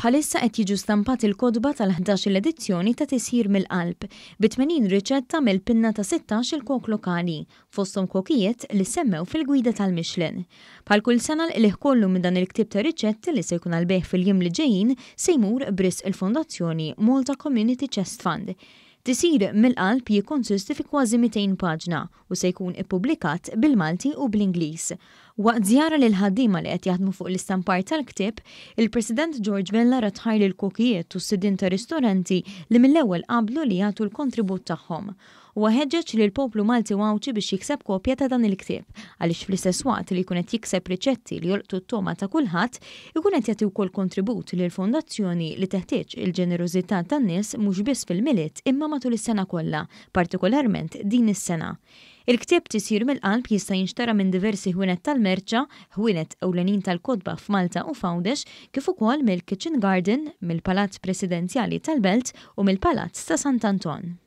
Bħalissa qed jiġu stampat il-kodba tal-11 edizzjoni ta' tisħir mill-qalb bi 80 riċetta mill-pinna ta' 16 il-kok lokali, fostom kokijiet li semmew fil-gwida tal mixlin Bħal kull sena l kollu minn dan il-ktib ta' riċetti li se jkun għalbeħ fil-jiem li ġejjin se jmur bris il-Fondazzjoni Malta Community Chest Fund. Tisir mill-qalb jikkonsisti fi kważi 200 paġna u se jkun ippubblikat bil-Malti u bl-Ingliż. Waqt zjara lil ħaddima li qed jaħdmu fuq l-istampar tal-ktib, il-President George Bella ratħajli l-kokijiet u s-sidin ta' ristoranti li mill-ewwel qablu li jagħtu l-kontribut tagħhom u ħeġġeġ li l-poplu Malti wawċi biex jikseb kopja ta' dan il-ktib, għaliex fl-istess waqt li kunet jikseb riċetti li jolqtu t-toma ta' kulħadd, ikunet jagħti wkoll kontribut li l-fondazzjoni li teħtieġ il-ġenerożità tan-nies mhux biss fil milit imma matul is-sena kollha, partikolarment din is-sena il ktieb tisir mill-qalb jista' jinxtara minn diversi ħwienet tal-merċa, ħwienet ewlenin tal-kodba f'Malta u Fawdex, kif ukoll mill-Kitchen Garden, mill-Palazz Presidenzjali tal-Belt u mill-Palazz ta' Sant'Anton.